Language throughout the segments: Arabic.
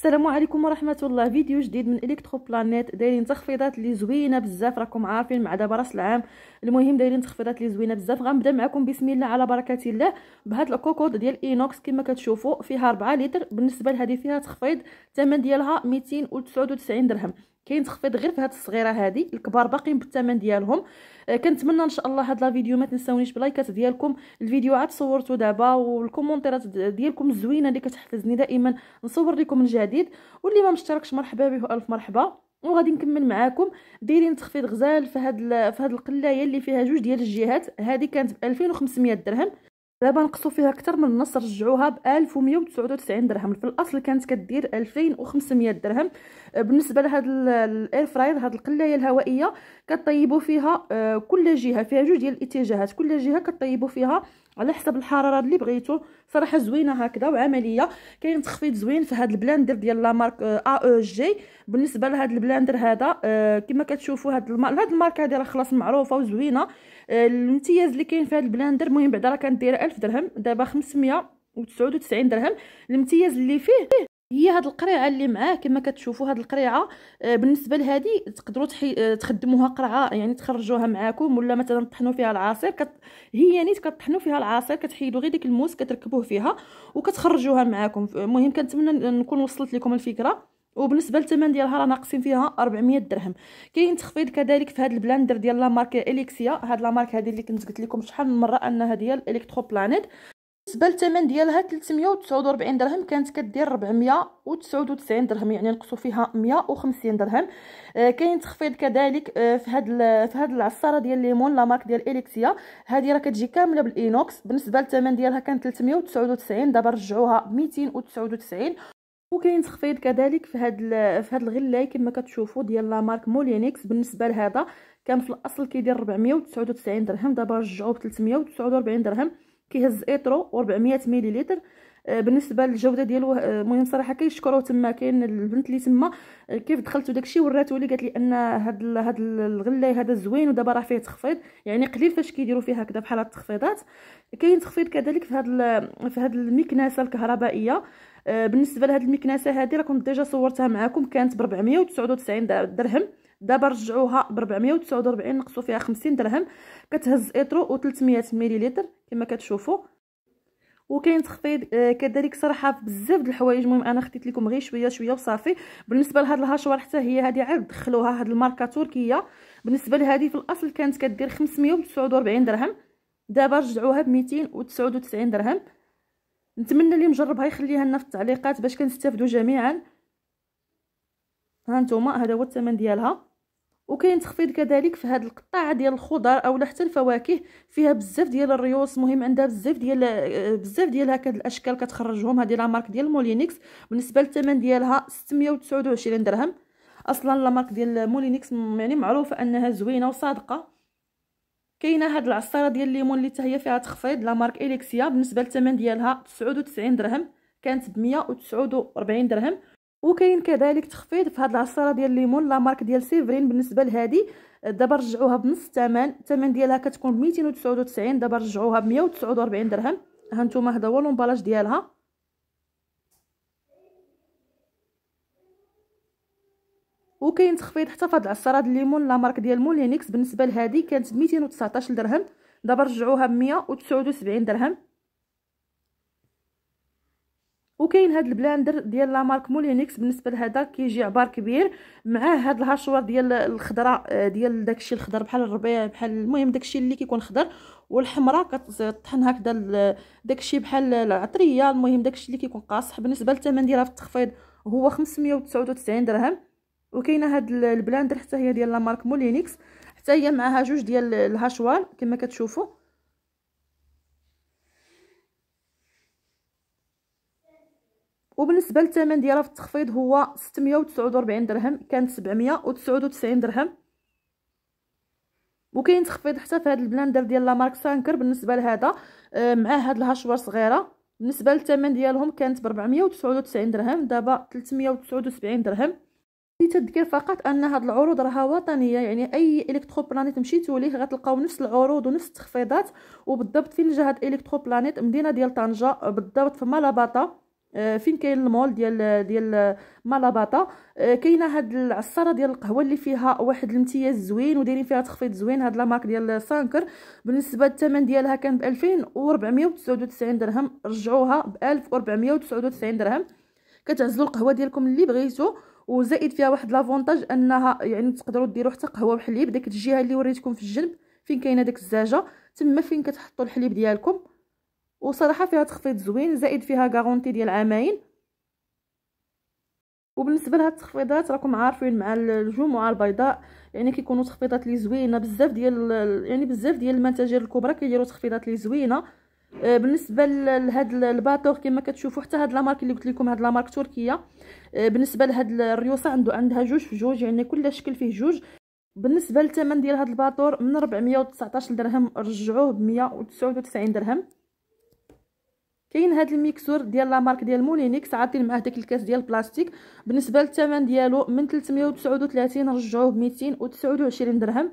السلام عليكم ورحمه الله فيديو جديد من الكترو بلانيت دايرين تخفيضات اللي زوينه بزاف راكم عارفين مع دابا راس العام المهم دايرين تخفيضات اللي زوينه بزاف غنبدا معكم بسم الله على بركه الله بهاد الكوكود ديال اينوكس كما كتشوفوا فيها 4 لتر بالنسبه لهذه فيها تخفيض الثمن ديالها 299 درهم كاين تخفيض غير في هاد الصغيره هذه الكبار باقيين بالثمن ديالهم آه كنتمنى ان شاء الله هاد لا فيديو ما تنساونيش بلايكات ديالكم الفيديو عاد صورتو دابا والكومونتيرات ديالكم الزوينه اللي كتحفزني دائما نصور لكم من جديد واللي ما مشتركش مرحبا به الف مرحبا وغادي نكمل معاكم دايرين تخفيض غزال في هاد في هاد القلايه اللي فيها جوج ديال الجهات هذه كانت ب 2500 درهم دابا نقصوا فيها اكثر من النص رجعوها ب 1199 درهم في الاصل كانت كدير 2500 درهم آه، بالنسبه لهاد الاير فراير هاد القلايه الهوائيه كطيبوا فيها آه، كل جهه فيها جوج ديال الاتجاهات كل جهه كطيبوا فيها على حسب الحراره اللي بغيتو صراحه زوينه هكذا وعمليه كاين تخفيض زوين في هذا البلاندر ديال لا مارك ا او جي بالنسبه لهذا البلاندر هذا آه كما كتشوفوا هذا الم... هذه الماركه هذه راه خلاص معروفه وزوينه آه الامتياز اللي كاين في هذا البلاندر المهم بعدا راه كانت دايره 1000 درهم دابا 599 درهم الامتياز اللي فيه هي هاد القريعه اللي معاه كما كتشوفوا هاد القريعه آه، بالنسبه لهادي تقدروا تحي... آه، تخدموها قرعه يعني تخرجوها معاكم ولا مثلا تطحنوا فيها العصير كت... هي نيت يعني كطحنوا فيها العصير كتحيدوا غير ديك الموس كتركبوه فيها وكتخرجوها معاكم المهم كنتمنى نكون وصلت لكم الفكره وبالنسبه للثمن ديالها راه ناقصين فيها 400 درهم كاين تخفيض كذلك في هذا البلاندر ديال لا ماركه اليكسيا هاد لا مارك هذه اللي كنت قلت لكم شحال من مره انها ديال الكترو بلانيت بالنسبه للثمن ديالها 349 درهم كانت كدير 499 درهم يعني نقصوا فيها 150 درهم آه كاين تخفيض كذلك آه في هاد في هاد العصاره ديال الليمون لا مارك ديال اليكسيا هذه راه كتجي كامله بالاينوكس بالنسبه للثمن ديالها كانت 399 دابا رجعوها 299 وكاين تخفيض كذلك في هاد في هاد الغلاي كما كتشوفوا ديال لا مارك مولينيكس بالنسبه لهذا كان في الاصل كيدير 499 درهم دابا رجعوه ب 349 درهم كيهز ايطرو و400 مليلتر آه، بالنسبه للجوده ديالو آه، المهم صراحه كيشكروه تما كاين البنت اللي تما آه، كيف دخلت وداكشي وراتو لي قالت لي ان هاد هاد الغلاي هذا زوين ودابا راه فيه تخفيض يعني قليل فاش كيديروا فيه هكذا بحال هاد التخفيضات كاين تخفيض كذلك في هاد في هاد المكنسه الكهربائيه بالنسبه لهاد المكنسه هذه راكم ديجا صورتها معكم كانت ب 499 درهم دابا رجعوها ب 449 نقصوا فيها 50 درهم كتهز ايترو و300 مليلتر كما كتشوفوا وكاين تخفيض آه، كذلك صراحه بزاف د الحوايج المهم انا خديت لكم غير شويه شويه وصافي بالنسبه لهاد الهاشوار حتى هي هذه عاد دخلوها هاد الماركه تركيه بالنسبه لهذه في الاصل كانت كدير 549 درهم دابا رجعوها ب 299 درهم نتمنى اللي مجربها يخليها لنا في التعليقات باش كنستافدوا جميعا ها نتوما هذا هو الثمن ديالها وكاين تخفيض كذلك في هذه القطاع ديال الخضر اولا حتى الفواكه فيها بزاف ديال الريوس مهم عندها بزاف ديال آه، بزاف ديال هكا الاشكال كتخرجهم هذه لا مارك ديال مولينيكس بالنسبه للثمن ديالها 629 درهم اصلا لا مارك ديال مولينيكس يعني معروفه انها زوينه وصادقه كاينه هاد العصاره ديال الليمون اللي حتى هي فيها تخفيض لا مارك اليكسيا بالنسبه للثمن ديالها 99 درهم كانت ب 149 درهم وكاين كذلك تخفيض في هاد العصيره ديال الليمون لا مارك ديال سيفرين بالنسبه لهادي دابا رجعوها بنص الثمن الثمن ديالها كتكون 299 دابا رجعوها ب 149 درهم هانتوما هذا هو لومبالاج ديالها وكاين تخفيض حتى فهاد العصاره ديال الليمون لا مارك ديال مولينيكس بالنسبه لهادي كانت 219 درهم دابا رجعوها ب 179 درهم وكاين هاد البلاندر ديال لا مارك مولينيكس بالنسبه لهذا كيجي عبار كبير معاه هاد الهاشوار ديال الخضراء آه، ديال داكشي الخضر بحال الربيع بحال المهم داكشي اللي كيكون خضر والحمراء كتطحن هكذا داكشي بحال العطريه المهم داكشي اللي كيكون قاصح بالنسبه للثمن ديالها في التخفيض هو 599 درهم وكاينه هاد البلاندر حتى هي ديال لا مارك مولينيكس حتى هي معاها جوج ديال الهاشوار كما كتشوفوا وبالنسبه للثمن ديالها في التخفيض هو 649 درهم كانت 799 درهم وكاين تخفيض حتى في هذا البلاندر ديال لا مارك سانكر بالنسبه لهذا آه، مع هاد الهاشوار صغيره بالنسبه للثمن ديالهم كانت ب 499 درهم دابا 379 درهم لتذكير فقط ان هاد العروض راها وطنيه يعني اي الكترو بلانيت مشيتو ليه غتلقاو نفس العروض ونفس التخفيضات وبالضبط فين جا هاد الكترو بلانيت مدينه ديال طنجه بالضبط في مالاباطا آه، فين كاين المول ديال ديال مالاباطا آه، كاينه هاد العصاره ديال القهوه اللي فيها واحد الامتياز زوين ودايرين فيها تخفيض زوين هاد لامارك ديال سانكر بالنسبه للثمن ديالها كان ب 2499 درهم رجعوها ب 1499 درهم كتعزلوا القهوه ديالكم اللي بغيتو وزائد فيها واحد لافونتاج انها يعني تقدروا ديروا حتى قهوه بحليب ديك الجهه اللي وريتكم في الجنب فين كاينه ديك الزاجه تما فين كتحطوا الحليب ديالكم وصراحه فيها تخفيض زوين زائد فيها غارونتي ديال عامين وبالنسبه لهاد التخفيضات راكم عارفين مع الجوم البيضاء يعني كيكونوا تخفيضات لي زوينه بزاف ديال يعني بزاف ديال المتاجر الكبرى كيديروا تخفيضات لي زوينه آه، بالنسبه لهاد الباتور كما كتشوفوا حتى هاد لامارك اللي قلت لكم هاد لامارك تركيه آه، بالنسبه لهاد الريوسه عنده عندها جوج في جوج يعني كل شكل فيه جوج بالنسبه للثمن ديال هاد الباتور من 419 درهم رجعوه ب 199 درهم كاين هذا الميكسور ديال لا مارك ديال مولينيكس عاطين معاه داك الكاس ديال البلاستيك بالنسبه للثمن ديالو من 339 رجعوه ب 229 درهم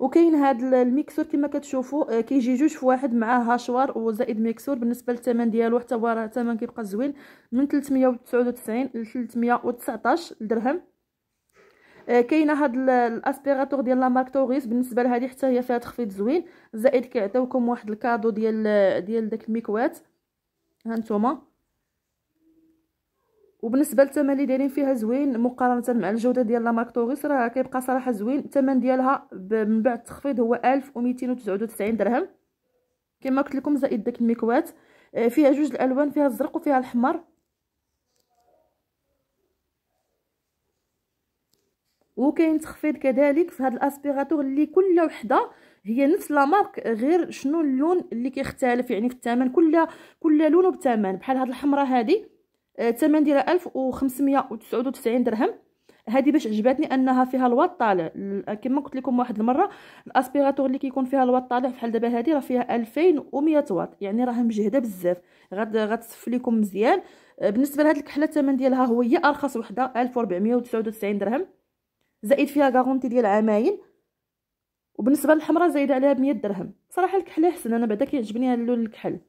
وكاين هذا الميكسور كما كتشوفوا آه، كيجي جوج في واحد معاه هاشوار وزائد ميكسور بالنسبه للثمن ديالو حتى هو الثمن كيبقى زوين من 399 ل 319 درهم كاينه هاد الاسبيراتور ديال لا مارك توريس بالنسبه لهادي حتى هي فيها تخفيض زوين زائد كيعطيوكم واحد الكادو ديال ديال داك الميكوات ها نتوما وبالنسبه للثمن اللي دايرين فيها زوين مقارنه مع الجوده ديال لا مارك توريس راه كيبقى صراحه زوين الثمن ديالها من بعد التخفيض هو 1299 درهم كما قلت لكم زائد داك الميكوات آه، فيها جوج الالوان فيها الزرق وفيها الاحمر وكاين تخفيض كذلك في هاد الاسبيراتور اللي كل وحده هي نفس لا مارك غير شنو اللون اللي كيختلف يعني في الثمن كل كل لون بثمن بحال هاد الحمراء هادي آه، الثمن ديالها 1599 درهم هذه باش عجبتني انها فيها الواط طالع كما قلت لكم واحد المره الاسبيراتور اللي كيكون فيها الواط طالع بحال دابا هذه راه فيها 2100 واط يعني راه مجهده بزاف غاد غتصف لكم مزيان آه، بالنسبه لهاد الكحله الثمن ديالها هو هي ارخص وحده 1499 درهم زائد فيها غارونتي ديال عامين وبالنسبه للحمراء زايده عليها ب درهم صراحه الكحله احسن انا بعدا كيعجبني هاد اللون الكحل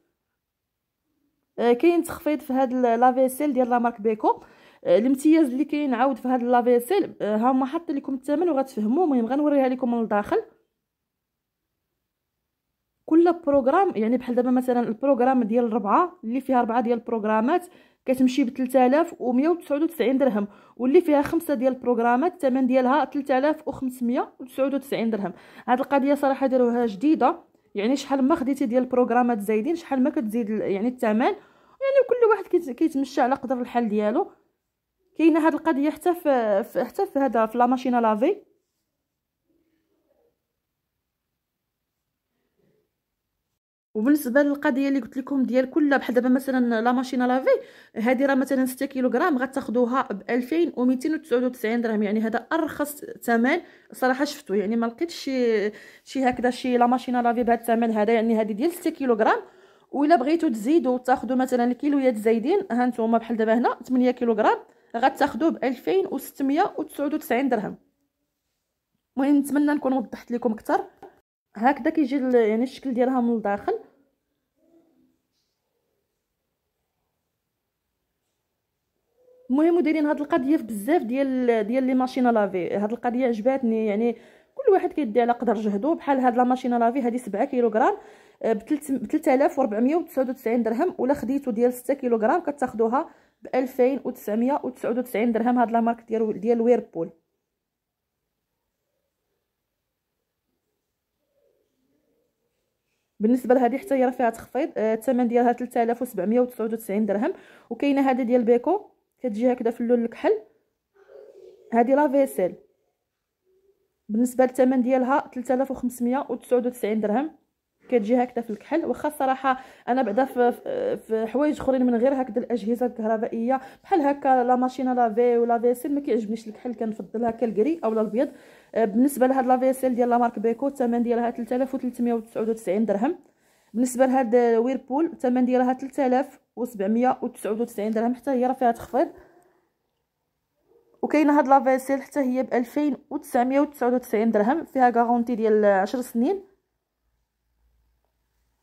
آه كاين تخفيض في هاد لافيسيل ديال لا مارك بيكو آه الامتياز اللي كاين عاود في هاد لافيسيل آه ها هما حاطين لكم الثمن وغتفهموا المهم غنوريها لكم من الداخل كل بروغرام يعني بحال دابا مثلا البروغرام ديال ربعة اللي فيها ربعة ديال البروغرامات كتمشي ب 3199 درهم واللي فيها خمسه ديال البروغرامات الثمن ديالها 3599 درهم هاد القضيه صراحه داروها جديده يعني شحال ما خديتي ديال البروغرامات زايدين شحال ما كتزيد يعني الثمن يعني كل واحد كيتمشى على قدر الحال ديالو كاينه هاد القضيه حتى في حتى في هذا في لا ماشينا لافي وبالنسبه للقضيه اللي قلت لكم ديال كل بحال دابا مثلا لا ماشينه لافي هذه راه مثلا 6 كيلوغرام غتاخذوها ب 2299 درهم يعني هذا ارخص ثمن صراحه شفتو يعني ما لقيتش شي شي هكذا شي لا ماشينه لافي بهذا الثمن هذا يعني هذه ديال 6 كيلوغرام وإلا بغيتو تزيدو تاخدو مثلا الكيلويات زايدين ها نتوما بحال دابا هنا 8 كيلوغرام غتاخذوه ب 2699 درهم المهم نتمنى نكون وضحت لكم اكثر هكذا كيجي يعني الشكل ديالها من الداخل المهم دايرين هاد القضيه في بزاف ديال ديال لي ماشينه لافي هاد القضيه عجباتني يعني كل واحد كيدي على قدر جهدو بحال هاد لا ماشينه لافي هادي 7 كيلوغرام آه، ب 3499 درهم ولا خديتو ديال 6 كيلوغرام كتاخدوها ب 2999 درهم هاد لا مارك ديال ديال ويربول بالنسبه لهذه حتى هي راه فيها تخفيض آه، الثمن ديالها 3799 درهم وكاينه هذه ديال بيكو كتجي هكذا في اللون الكحل هذه لا فيسيل بالنسبه للثمن ديالها 3599 درهم كتجي هكذا في الكحل واخا الصراحه انا بعدا في, في حوايج اخرين من غير هكذا الاجهزه الكهربائيه بحال هكا لا ماشينه لافي ولا فيسيل ما كيعجبنيش الكحل كنفضل هكا الكري اولا الابيض آه، بالنسبه لهاد لا فيسيل ديال لا مارك بيكو الثمن ديالها 3399 درهم بالنسبه لهاد ويربول الثمن ديالها 3799 درهم حتى هي راه فيها تخفيض وكاينه هاد لافيسيل حتى هي ب 2999 درهم فيها غارونتي ديال 10 سنين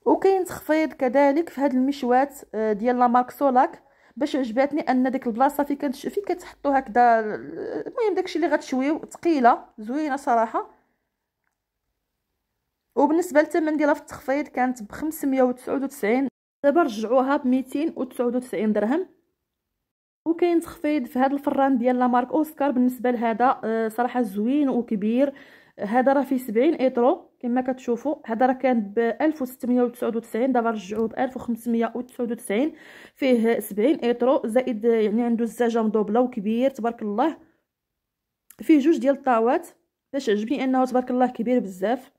وكاين تخفيض كذلك في هاد المشوات آه، ديال لا مارك سولاك باش عجباتني ان ديك البلاصه فين كنت فين كتحطوا هكذا المهم داكشي اللي غتشويو ثقيله زوينه صراحه وبالنسبه للثمن ديالها في التخفيض كانت ب 599 دابا رجعوها ب 299 درهم وكاين تخفيض في هذا الفران ديال لا مارك اوسكار بالنسبه لهذا آه، صراحه زوين وكبير هذا راه فيه 70 ايترو كما كتشوفوا هذا راه كان ب 1699 دابا رجعوه ب 1599 فيه 70 ايترو زائد يعني عنده الزجاج مدوبله وكبير تبارك الله فيه جوج ديال الطاوات باش عجبني انه تبارك الله كبير بزاف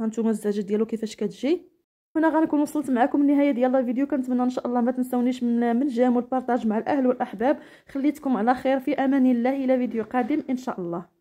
هانتوما الزجاج ديالو كيفاش كتجي هنا غنكون وصلت معكم النهايه ديال الفيديو كنتمنى ان شاء الله ما تنسونيش من من جيم والبارطاج مع الاهل والاحباب خليتكم على خير في امان الله الى فيديو قادم ان شاء الله